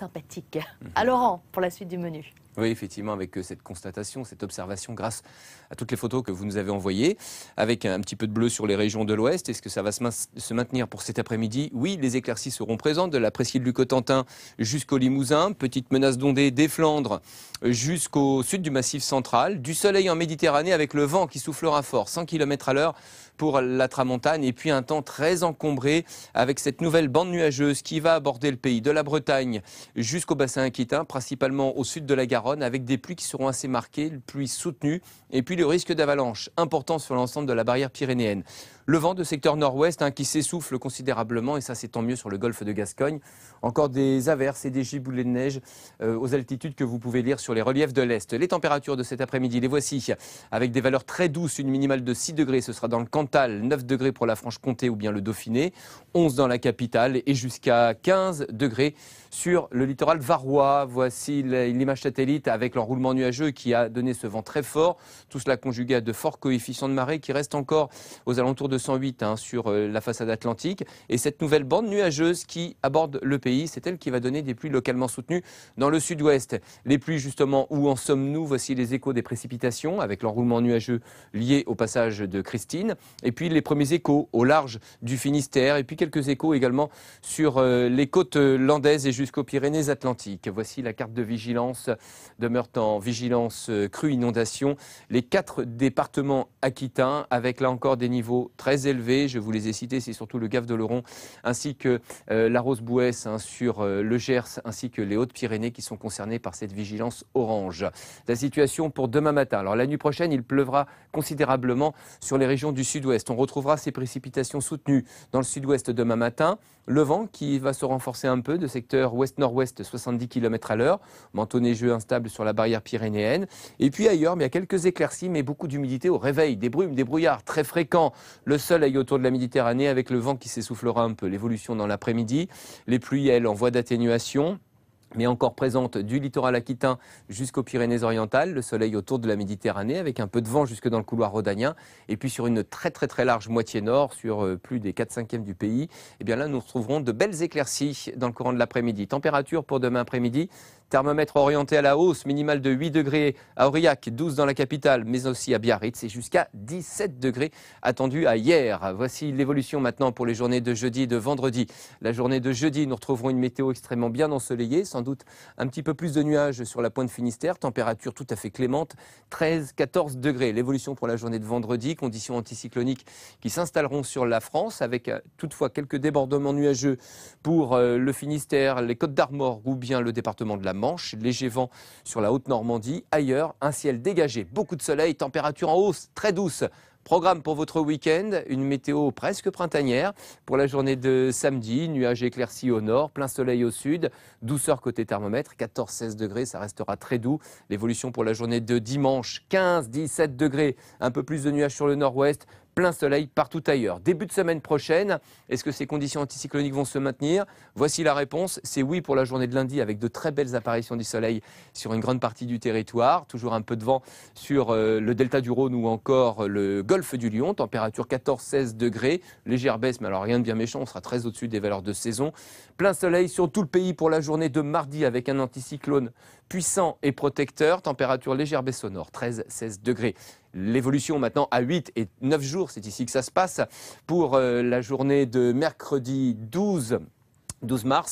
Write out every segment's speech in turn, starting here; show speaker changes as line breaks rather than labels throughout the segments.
sympathique. À Laurent pour la suite du menu. Oui, effectivement, avec euh, cette constatation, cette observation, grâce à toutes les photos que vous nous avez envoyées, avec un petit peu de bleu sur les régions de l'Ouest, est-ce que ça va se maintenir pour cet après-midi Oui, les éclaircies seront présentes, de la presqu'île du Cotentin jusqu'au Limousin, petite menace d'ondée des Flandres jusqu'au sud du massif central, du soleil en Méditerranée avec le vent qui soufflera fort, 100 km à l'heure pour la tramontane, et puis un temps très encombré avec cette nouvelle bande nuageuse qui va aborder le pays de la Bretagne jusqu'au bassin aquitain, principalement au sud de la Garonne avec des pluies qui seront assez marquées, pluies soutenues et puis le risque d'avalanche important sur l'ensemble de la barrière pyrénéenne. Le vent de secteur nord-ouest hein, qui s'essouffle considérablement et ça c'est tant mieux sur le golfe de Gascogne. Encore des averses et des giboulées de neige euh, aux altitudes que vous pouvez lire sur les reliefs de l'Est. Les températures de cet après-midi, les voici avec des valeurs très douces, une minimale de 6 degrés, ce sera dans le Cantal, 9 degrés pour la Franche-Comté ou bien le Dauphiné, 11 dans la capitale et jusqu'à 15 degrés sur le littoral varois. Voici l'image satellite avec l'enroulement nuageux qui a donné ce vent très fort. Tout cela conjugué à de forts coefficients de marée qui restent encore aux alentours de 108 hein, sur euh, la façade atlantique. Et cette nouvelle bande nuageuse qui aborde le pays, c'est elle qui va donner des pluies localement soutenues dans le sud-ouest. Les pluies, justement, où en sommes-nous Voici les échos des précipitations avec l'enroulement nuageux lié au passage de Christine. Et puis les premiers échos au large du Finistère. Et puis quelques échos également sur euh, les côtes euh, landaises jusqu'aux Pyrénées-Atlantiques. Voici la carte de vigilance. Demeurent en vigilance euh, crue inondation les quatre départements aquitains, avec là encore des niveaux très élevés. Je vous les ai cités, c'est surtout le Gave d'Oloron, ainsi que euh, la Rose-Bouès hein, sur euh, le Gers, ainsi que les Hautes-Pyrénées qui sont concernés par cette vigilance orange. La situation pour demain matin. Alors la nuit prochaine, il pleuvra considérablement sur les régions du sud-ouest. On retrouvera ces précipitations soutenues dans le sud-ouest demain matin. Le vent qui va se renforcer un peu de secteur ouest-nord-ouest, 70 km à l'heure, manteau neigeux instable sur la barrière pyrénéenne. Et puis ailleurs, mais il y a quelques éclaircies, mais beaucoup d'humidité au réveil, des brumes, des brouillards très fréquents. Le soleil autour de la Méditerranée avec le vent qui s'essoufflera un peu. L'évolution dans l'après-midi, les pluies, elles, en voie d'atténuation mais encore présente du littoral aquitain jusqu'aux Pyrénées-Orientales, le soleil autour de la Méditerranée avec un peu de vent jusque dans le couloir rhodanien et puis sur une très très très large moitié nord sur euh, plus des 4 cinquièmes du pays, et eh bien là nous retrouverons de belles éclaircies dans le courant de l'après-midi. Température pour demain après-midi, Thermomètre orienté à la hausse, minimal de 8 degrés à Aurillac, 12 dans la capitale, mais aussi à Biarritz et jusqu'à 17 degrés attendus à hier. Voici l'évolution maintenant pour les journées de jeudi et de vendredi. La journée de jeudi, nous retrouverons une météo extrêmement bien ensoleillée, sans doute un petit peu plus de nuages sur la pointe Finistère, température tout à fait clémente, 13-14 degrés. L'évolution pour la journée de vendredi, conditions anticycloniques qui s'installeront sur la France avec euh, toutefois quelques débordements nuageux pour euh, le Finistère, les Côtes d'Armor ou bien le département de la léger vent sur la Haute-Normandie. Ailleurs, un ciel dégagé, beaucoup de soleil, température en hausse, très douce. Programme pour votre week-end, une météo presque printanière. Pour la journée de samedi, nuages éclaircis au nord, plein soleil au sud, douceur côté thermomètre, 14-16 degrés, ça restera très doux. L'évolution pour la journée de dimanche, 15-17 degrés, un peu plus de nuages sur le nord-ouest, plein soleil partout ailleurs. Début de semaine prochaine, est-ce que ces conditions anticycloniques vont se maintenir Voici la réponse, c'est oui pour la journée de lundi avec de très belles apparitions du soleil sur une grande partie du territoire, toujours un peu de vent sur euh, le delta du Rhône ou encore le golfe du Lion, température 14-16 degrés, légère baisse mais alors rien de bien méchant, on sera très au-dessus des valeurs de saison. Plein soleil sur tout le pays pour la journée de mardi avec un anticyclone puissant et protecteur, température légère baisse au 13-16 degrés. L'évolution maintenant à 8 et 9 jours, c'est ici que ça se passe, pour euh, la journée de mercredi 12 12 mars,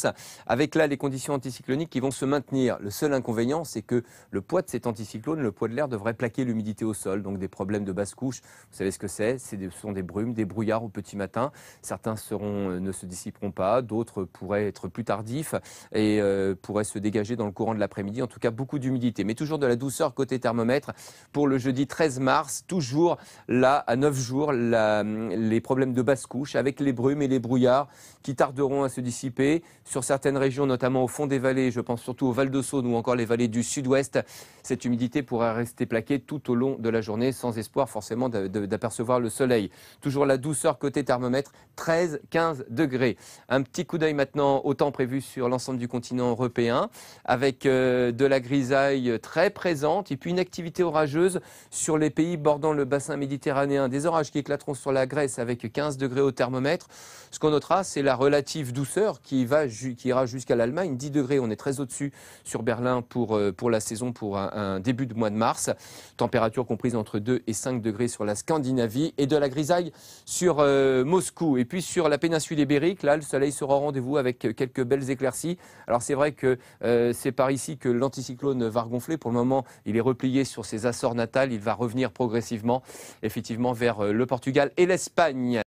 avec là les conditions anticycloniques qui vont se maintenir. Le seul inconvénient, c'est que le poids de cet anticyclone, le poids de l'air, devrait plaquer l'humidité au sol, donc des problèmes de basse couche. Vous savez ce que c'est Ce sont des brumes, des brouillards au petit matin. Certains euh, ne se dissiperont pas, d'autres pourraient être plus tardifs et euh, pourraient se dégager dans le courant de l'après-midi. En tout cas, beaucoup d'humidité, mais toujours de la douceur côté thermomètre. Pour le jeudi 13 mars, toujours là, à 9 jours, les problèmes de basse couche avec les brumes et les brouillards qui tarderont à se dissiper sur certaines régions, notamment au fond des vallées, je pense surtout au Val de Saône ou encore les vallées du sud-ouest, cette humidité pourra rester plaquée tout au long de la journée sans espoir forcément d'apercevoir le soleil. Toujours la douceur côté thermomètre, 13-15 degrés. Un petit coup d'œil maintenant au temps prévu sur l'ensemble du continent européen avec euh, de la grisaille très présente et puis une activité orageuse sur les pays bordant le bassin méditerranéen. Des orages qui éclateront sur la Grèce avec 15 degrés au thermomètre. Ce qu'on notera, c'est la relative douceur qui, va qui ira jusqu'à l'Allemagne. 10 degrés, on est très au-dessus sur Berlin pour, euh, pour la saison, pour un, début de mois de mars. Température comprise entre 2 et 5 degrés sur la Scandinavie et de la grisaille sur euh, Moscou. Et puis sur la péninsule ibérique, là, le soleil sera au rendez-vous avec quelques belles éclaircies. Alors c'est vrai que euh, c'est par ici que l'anticyclone va regonfler. Pour le moment, il est replié sur ses assorts natales. Il va revenir progressivement, effectivement, vers le Portugal et l'Espagne.